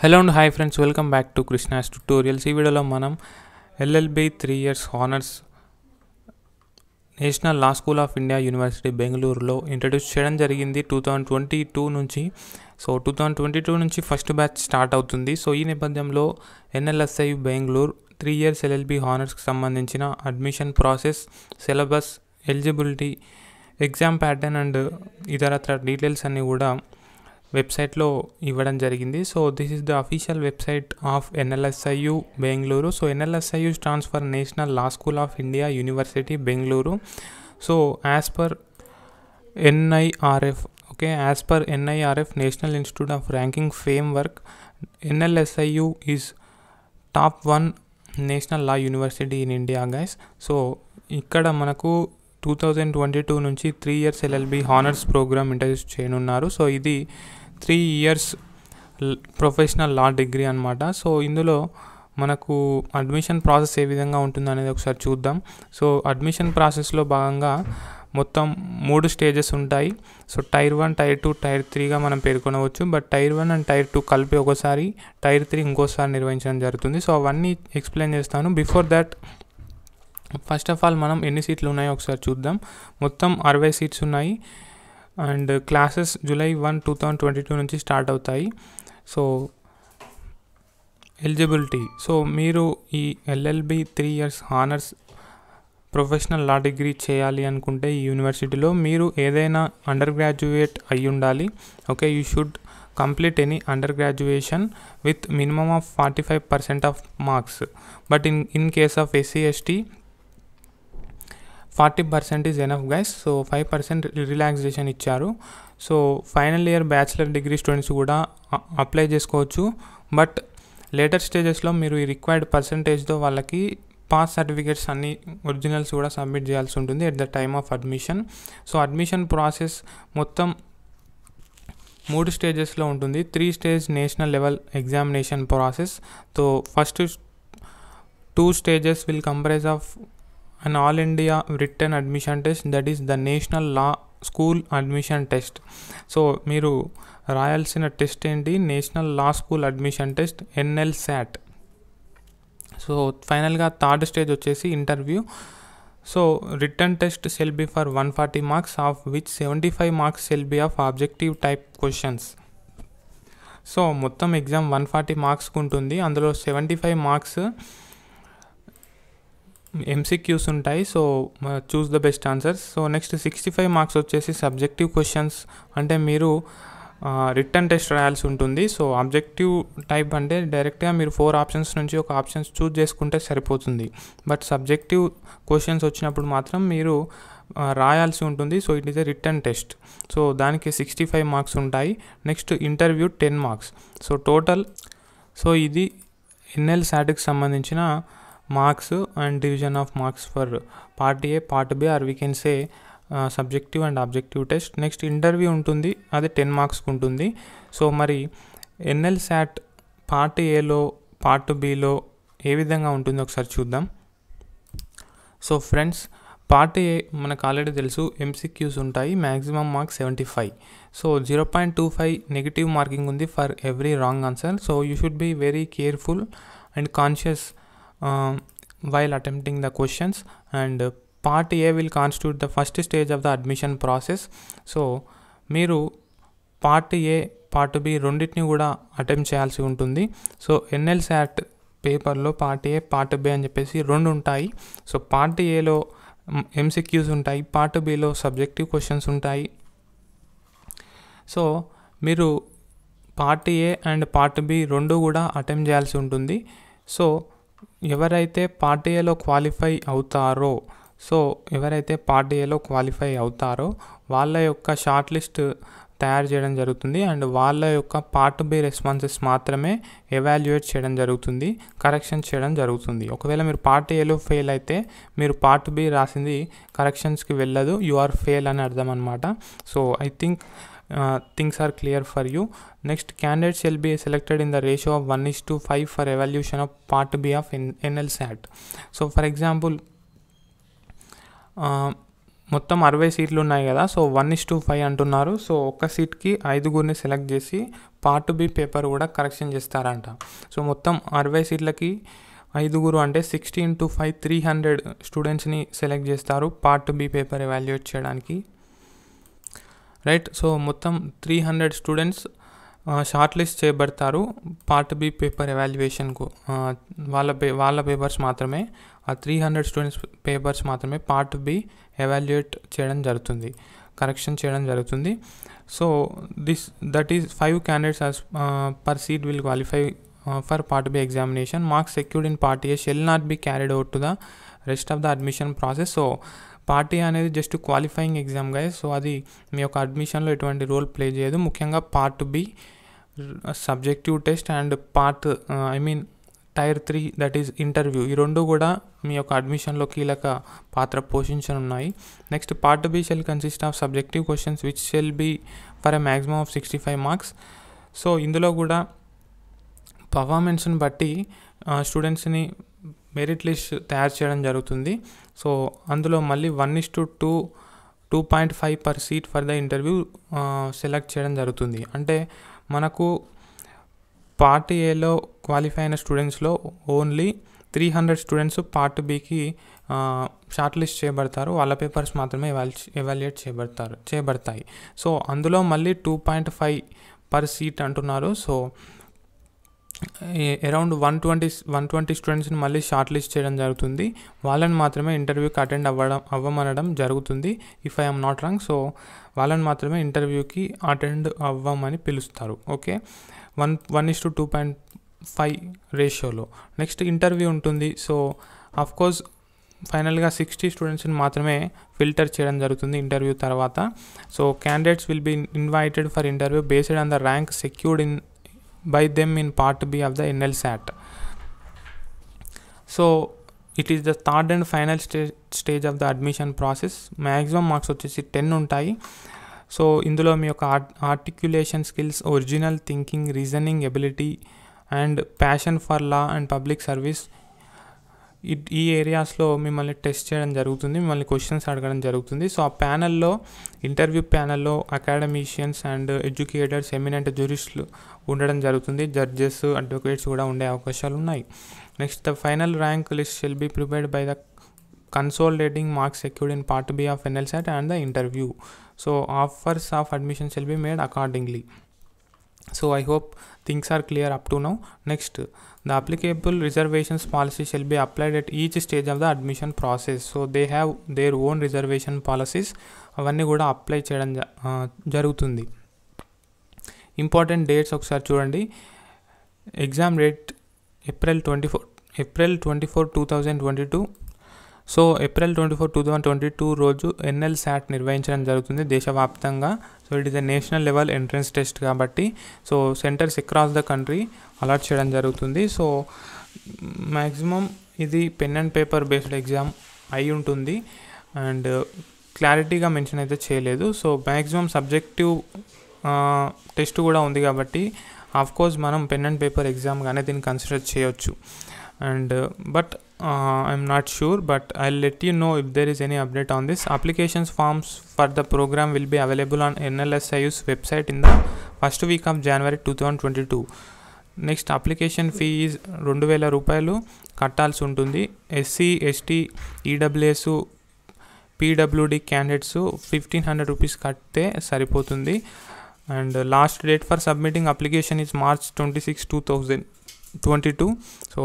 Hello and hi friends welcome back to Krishna's tutorials ఈ వీడియోలో మనం LLB three years honours national law school of India university బెంగళూరులో introduce చేయడం జరిగింది two thousand twenty two నుంచి so two thousand twenty two నుంచి first batch start అవుతుంది so ఈ నేపథ్యంలో NLSI Bengaluru three years LLB హానర్స్కి సంబంధించిన admission process syllabus eligibility exam pattern and ఇతరత్ర డీటెయిల్స్ అన్నీ కూడా వెబ్సైట్లో ఇవ్వడం జరిగింది so this is the official website of NLSIU Bengaluru so NLSIU stands for national law school of India university Bengaluru so as per NIRF okay as per NIRF national institute of ranking framework NLSIU is top one national law university in India guys so ఇక్కడ మనకు two thousand twenty two నుంచి three years LLB honours program introduce చేయనున్నారు so ఇది three years professional law degree అనమాట so ఇందులో మనకు admission process ఏ విధంగా ఉంటుంది అనేది ఒకసారి చూద్దాం సో అడ్మిషన్ ప్రాసెస్లో భాగంగా మొత్తం మూడు స్టేజెస్ ఉంటాయి so tier one tier two tier త్రీగా మనం పేర్కొనవచ్చు but tier one and tier two కలిపి ఒకసారి టైర్ త్రీ ఇంకోసారి నిర్వహించడం జరుగుతుంది సో అవన్నీ ఎక్స్ప్లెయిన్ చేస్తాను before that first of all మనం ఎన్ని సీట్లు ఉన్నాయో ఒకసారి చూద్దాం మొత్తం అరవై సీట్స్ ఉన్నాయి and classes July one two thousand twenty two నుంచి స్టార్ట్ అవుతాయి సో ఎలిజిబిలిటీ సో మీరు ఈ LLB three years honours professional law degree చేయాలి అనుకుంటే ఈ యూనివర్సిటీలో మీరు ఏదైనా అండర్ గ్రాడ్యుయేట్ అయి ఉండాలి okay you should complete any under graduation with minimum of forty five percent of marks but in in case of SC ST forty percent is enough guys so five percent relaxation ఇచ్చారు so final year bachelor degree students కూడా apply చేసుకోవచ్చు but later స్టేజెస్లో మీరు ఈ required పర్సంటేజ్తో వాళ్ళకి pass certificates అన్ని originals కూడా సబ్మిట్ చేయాల్సి ఉంటుంది at the time of admission so admission process మొత్తం మూడు స్టేజెస్లో ఉంటుంది three stage national level examination process so first two stages will comprise of and all India written admission test that is the national law school admission test so మీరు రాయాల్సిన test ఏంటి national law school admission test NLSAT so ఫైనల్గా third stage వచ్చేసి interview so written test shall be for one forty marks of which seventy five marks shall be of objective type questions so మొత్తం exam one forty మార్క్స్కి ఉంటుంది అందులో seventy five marks MCQs ఉంటాయి so choose the best answers so next sixty five marks వచ్చేసి subjective questions అంటే మీరు return test రాయాల్సి ఉంటుంది సో అబ్జెక్టివ్ టైప్ అంటే డైరెక్ట్గా మీరు ఫోర్ ఆప్షన్స్ నుంచి ఒక ఆప్షన్స్ చూజ్ చేసుకుంటే సరిపోతుంది బట్ సబ్జెక్టివ్ క్వశ్చన్స్ వచ్చినప్పుడు మాత్రం మీరు రాయాల్సి ఉంటుంది so it is a written test so దానికి సిక్స్టీ ఫైవ్ మార్క్స్ ఉంటాయి next interview ten marks so total so ఇది ఎన్ఎల్ సాటిక్ సంబంధించిన marks and division of marks for part A part B or we can say subjective and objective test next interview ఉంటుంది అది ten మార్క్స్కి ఉంటుంది so మరి ఎన్ఎల్ శాట్ పార్ట్ ఏలో పార్ట్ బిలో ఏ విధంగా ఉంటుందో ఒకసారి చూద్దాం సో ఫ్రెండ్స్ పార్ట్ ఏ మనకు ఆల్రెడీ తెలుసు ఎంసీక్యూస్ ఉంటాయి maximum marks seventy five so zero point two five negative marking ఉంది for every wrong answer so you should be very careful and conscious while attempting the questions and part A will constitute the first stage of the admission process so మీరు part A part B రెండింటిని కూడా attempt చేయాల్సి ఉంటుంది so NLSAT పేపర్లో part A part B అని చెప్పేసి రెండు ఉంటాయి సో పార్ట్ ఏలో ఎంసిక్యూస్ ఉంటాయి పార్ట్ బిలో సబ్జెక్టివ్ క్వశ్చన్స్ ఉంటాయి సో మీరు part A and part B రెండు కూడా అటెంప్ట్ చేయాల్సి ఉంటుంది సో ఎవరైతే పార్ట్ ఏలో క్వాలిఫై అవుతారో సో ఎవరైతే పార్ట్ ఏలో క్వాలిఫై అవుతారో వాళ్ళ యొక్క షార్ట్ లిస్ట్ తయారు చేయడం జరుగుతుంది అండ్ వాళ్ళ యొక్క పార్ట్ బి రెస్పాన్సెస్ మాత్రమే ఎవాల్యుయేట్ చేయడం జరుగుతుంది కరెక్షన్ చేయడం జరుగుతుంది ఒకవేళ మీరు పార్ట్ ఏలో ఫెయిల్ అయితే మీరు పార్ట్ బి రాసింది కరెక్షన్స్కి వెళ్ళదు యు ఆర్ ఫెయిల్ అని అర్థం అనమాట so I think things are clear for you next candidates will be selected in the ratio of one is to five for evaluation of part B of N NLSAT so for example మొత్తం అరవై సీట్లు ఉన్నాయి కదా so one is to five అంటున్నారు so ఒక్క సీట్కి ఐదుగురిని select చేసి పార్ట్ బి పేపర్ కూడా కరెక్షన్ చేస్తారంట సో మొత్తం అరవై సీట్లకి ఐదుగురు అంటే sixty into five three hundred స్టూడెంట్స్ని సెలెక్ట్ చేస్తారు పార్ట్ బి పేపర్ ఎవాల్యుయేట్ చేయడానికి రైట్ సో మొత్తం three hundred students short list చేయబడతారు పార్ట్ బి పేపర్ ఎవాల్యుయేషన్కు వాళ్ళ పే వాళ్ళ పేపర్స్ మాత్రమే ఆ త్రీ హండ్రెడ్ స్టూడెంట్స్ పేపర్స్ మాత్రమే పార్ట్ బి ఎవాల్యుయేట్ చేయడం జరుగుతుంది కరెక్షన్ చేయడం జరుగుతుంది so this that is five candidates as per seat will qualify for part B examination marks secured in part A shall not be carried out to the rest of the admission process so part A అనేది just qualifying exam గా so అది మీ యొక్క అడ్మిషన్లో ఎటువంటి role play చేయదు ముఖ్యంగా part B subjective test and part I mean tier three that is interview ఈ రెండు కూడా మీ యొక్క అడ్మిషన్లో కీలక పాత్ర పోషించనున్నాయి next part B shall consist of subjective questions which shall be for a maximum of sixty five marks so ఇందులో కూడా పర్ఫార్మెన్స్ని బట్టి స్టూడెంట్స్ని మెరిట్ లిస్ట్ తయారు చేయడం జరుగుతుంది సో అందులో మళ్ళీ one is to two two point five per seat for the interview select చేయడం జరుగుతుంది అంటే మనకు పార్ట్ ఏలో క్వాలిఫై అయిన స్టూడెంట్స్లో only three hundred students part బీకి షార్ట్ లిస్ట్ చేయబడతారు వాళ్ళ పేపర్స్ మాత్రమే ఎవాల్యుయేట్ చేయబడతారు చేయబడతాయి సో అందులో మళ్ళీ two point five per seat అంటున్నారు so around one twenty one twenty స్టూడెంట్స్ని మళ్ళీ షార్ట్ లిస్ట్ చేయడం జరుగుతుంది వాళ్ళని మాత్రమే ఇంటర్వ్యూకి అటెండ్ అవ్వడం అవ్వమనడం జరుగుతుంది if I'm not wrong so వాళ్ళని మాత్రమే ఇంటర్వ్యూకి అటెండ్ అవ్వమని పిలుస్తారు okay one one is to two point five రేషియోలో నెక్స్ట్ ఇంటర్వ్యూ ఉంటుంది సో కోర్స్ ఫైనల్గా సిక్స్టీ స్టూడెంట్స్ని మాత్రమే ఫిల్టర్ చేయడం జరుగుతుంది ఇంటర్వ్యూ తర్వాత so candidates will be invited for interview based on the rank secured in by them in part B of the NLSAT so it is the third and final స్టే stage of the admission process maximum marks వచ్చేసి ten ఉంటాయి so ఇందులో మీ యొక్క articulation skills original thinking reasoning ability and passion for law and public service ఈ ఏరియాస్లో మిమ్మల్ని test చేయడం జరుగుతుంది మిమ్మల్ని క్వశ్చన్స్ అడగడం జరుగుతుంది సో ఆ ప్యానల్లో ఇంటర్వ్యూ ప్యానల్లో అకాడమీషియన్స్ అండ్ ఎడ్యుకేటర్స్ ఎమినెంట్ జ్యూరిస్టులు ఉండడం జరుగుతుంది జడ్జెస్ అడ్వకేట్స్ కూడా ఉండే అవకాశాలు ఉన్నాయి next the final rank list shall be prepared by the consolidating marks secured in part B of NLSAT and the interview. So offers of admission shall be made accordingly. So I hope things are clear up to now. Next, the applicable reservations policy shall be applied at each stage of the admission process. So they have their own reservation policies. అవన్నీ కూడా apply చేయడం జరుగుతుంది important dates ఒకసారి చూడండి exam date April twenty four April twenty four two thousand twenty two so April twenty four two thousand twenty two రోజు NLSAT నిర్వహించడం జరుగుతుంది దేశవ్యాప్తంగా so it is the national level entrance test కాబట్టి so centres across the country allot చేయడం జరుగుతుంది so maximum ఇది pen and paper based exam అయి ఉంటుంది అండ్ క్లారిటీగా మెన్షన్ అయితే చేయలేదు సో మ్యాక్సిమం సబ్జెక్టివ్ టెస్ట్ కూడా ఉంది కాబట్టి ఆఫ్ కోర్స్ మనం పెన్ అండ్ పేపర్ ఎగ్జామ్ కానీ దీన్ని కన్సిడర్ చేయొచ్చు and but uh, I'm not sure but I'll let you know if there is any update on this applications forms for the program will be available on NLSIU's website in the first week of January two thousand twenty two next application fees రెండు వేల రూపాయలు కట్టాల్సి ఉంటుంది SC ST EWS PWD candidates fifteen hundred rupees కడితే సరిపోతుంది and last date for submitting application is March twenty six two thousand twenty two so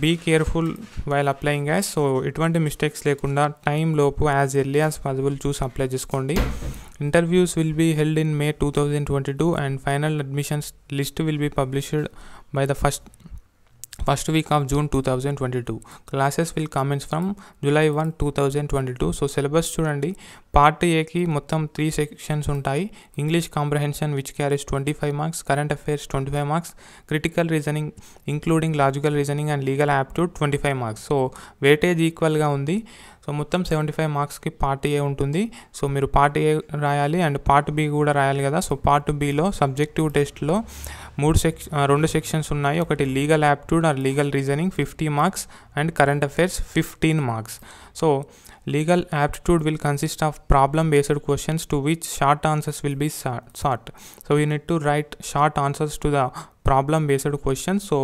be careful while applying guys so it won't mistakes lekunda time lopu as early as possible to apply cheskondi interviews will be held in may 2022 and final admissions list will be published by the first first week of June two twenty two classes will commence from July one two thousand twenty two so syllabus చూడండి part ఏకి మొత్తం three sections ఉంటాయి English comprehension which carries twenty five marks current affairs twenty five marks critical reasoning including logical reasoning and legal aptitude twenty five marks so weightage ఈక్వల్గా ఉంది so మొత్తం seventy five మార్క్స్కి part A ఉంటుంది so మీరు part ఏ రాయాలి and part B కూడా రాయాలి కదా సో పార్ట్ బిలో సబ్జెక్టివ్ టెస్ట్లో మూడు సెక్ష రెండు సెక్షన్స్ ఉన్నాయి ఒకటి legal aptitude or legal reasoning fifty marks and current affairs fifteen marks so legal aptitude will consist of problem based questions to which short answers will be short so you need to write short answers to the problem based questions so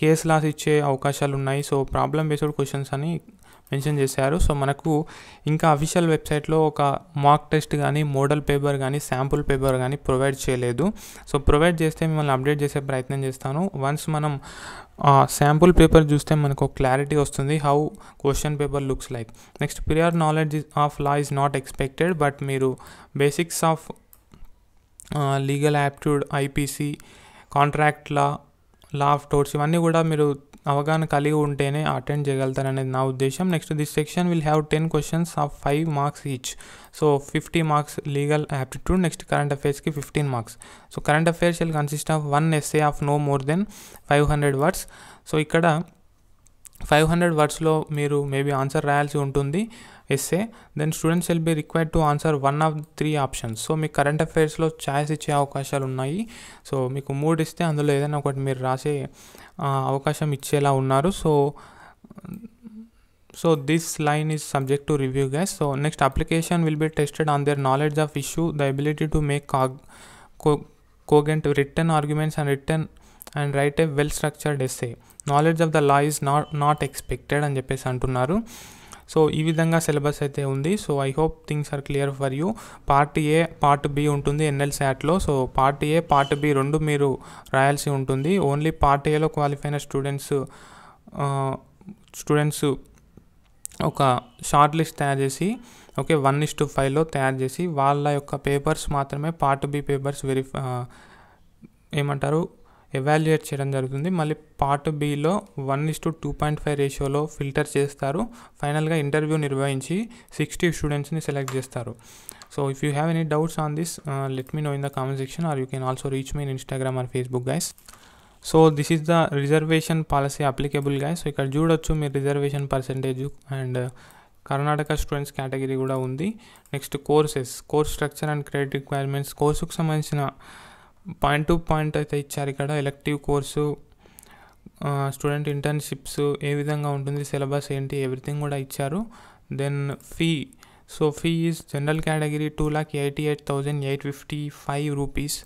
case laws ఇచ్చే అవకాశాలు ఉన్నాయి so problem based questions అని mention చేశారు so మనకు ఇంకా official వెబ్సైట్లో ఒక mock test కానీ మోడల్ పేపర్ కానీ శాంపుల్ పేపర్ కానీ ప్రొవైడ్ చేయలేదు సో ప్రొవైడ్ చేస్తే మిమ్మల్ని అప్డేట్ చేసే ప్రయత్నం చేస్తాను వన్స్ మనం శాంపుల్ పేపర్ చూస్తే మనకు క్లారిటీ వస్తుంది how question paper looks like next prior knowledge of law is not expected but మీరు basics of legal aptitude IPC contract law law of torts ఇవన్నీ కూడా మీరు అవగాహన కలిగి ఉంటేనే అటెండ్ చేయగలుగుతాను అనేది నా ఉద్దేశం next this section will have ten questions of five marks each so fifty marks legal aptitude next current అఫేర్స్కి fifteen marks so current affairs will consist of one essay of no more than five hundred words so ఇక్కడ five hundred వర్డ్స్లో మీరు maybe answer రాయాల్సి ఉంటుంది essay then students will be required to answer one of three options so మీకు current అఫైర్స్లో choice ఇచ్చే అవకాశాలు ఉన్నాయి సో మీకు మూడు ఇస్తే అందులో ఏదైనా ఒకటి మీరు రాసే అవకాశం ఇచ్చేలా ఉన్నారు so so this line is subject to review guys so next application will be tested on their knowledge of issue the ability to make cog cogent written arguments and written and write a well structured essay knowledge of the law is not not expected అని చెప్పేసి అంటున్నారు so ఈ విధంగా syllabus అయితే ఉంది so I hope things are clear for you part A part B ఉంటుంది NL శాట్లో so part A part B రెండు మీరు రాయాల్సి ఉంటుంది ఓన్లీ పార్ట్ ఏలో క్వాలిఫైన స్టూడెంట్స్ స్టూడెంట్స్ ఒక షార్ట్ లిస్ట్ తయారు చేసి ఓకే వన్ ఇస్ టు ఫైవ్లో తయారు చేసి వాళ్ళ యొక్క పేపర్స్ మాత్రమే పార్ట్ బి పేపర్స్ వెరిఫై ఏమంటారు ఎవాల్యుయేట్ చేయడం జరుగుతుంది మళ్ళీ పార్ట్ బిలో one is to two point five రేషియోలో ఫిల్టర్ చేస్తారు ఫైనల్గా ఇంటర్వ్యూ నిర్వహించి సిక్స్టీ స్టూడెంట్స్ని సెలెక్ట్ చేస్తారు so if you have any doubts on this let me know in the comment section or you can also reach me in Instagram or Facebook guys so this is the reservation policy applicable guys so ఇక్కడ చూడొచ్చు మీ reservation percentage and Karnataka students category కూడా ఉంది next courses course structure and credit requirements కోర్సుకు సంబంధించిన point to point అయితే ఇచ్చారు ఇక్కడ ఎలక్టివ్ కోర్సు స్టూడెంట్ ఇంటర్న్షిప్స్ ఏ విధంగా ఉంటుంది సిలబస్ ఏంటి ఎవ్రీథింగ్ కూడా ఇచ్చారు then fee so fee is general category two lakh eighty eight thousand eight fifty five rupees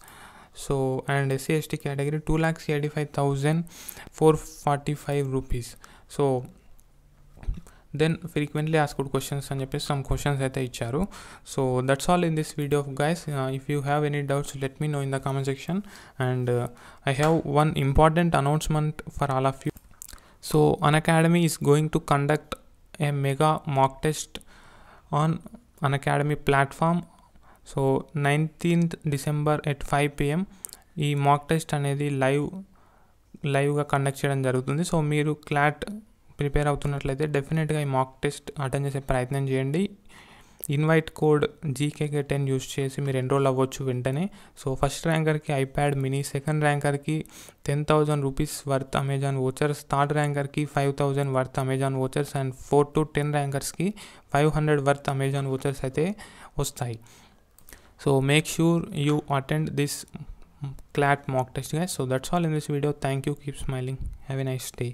so and SC ST category two lakhs eighty five thousand four forty five rupees so then frequently asked questions అని చెప్పేసి some questions అయితే ఇచ్చారు so that's all in this video of guys if you have any doubts let me know in the comment section and I have one important announcement for all of you so Unacademy is going to conduct a mega mock test on Unacademy platform so nineteenth December at five PM ఈ mock test అనేది live లైవ్గా conduct చేయడం జరుగుతుంది so మీరు CLAT prepare అవుతున్నట్లయితే definitely mock test attend చేసే ప్రయత్నం చేయండి invite code gkg10 use చేసి మీరు ఎన్రోల్ అవ్వచ్చు వెంటనే సో ఫస్ట్ ర్యాంకర్ కి ఐప్యాడ్ మిని సెకండ్ ర్యాంకర్ కి 10000 rupees worth Amazon vouchers third ranker కి 5000 worth Amazon vouchers and 4 to 10 rankers కి 500 వాల్ట్ అమెజాన్ వచర్స్ అయితే వస్తాయి so make sure you attend this CLAT mock test guys so that's all in this video thank you keep smiling have a nice day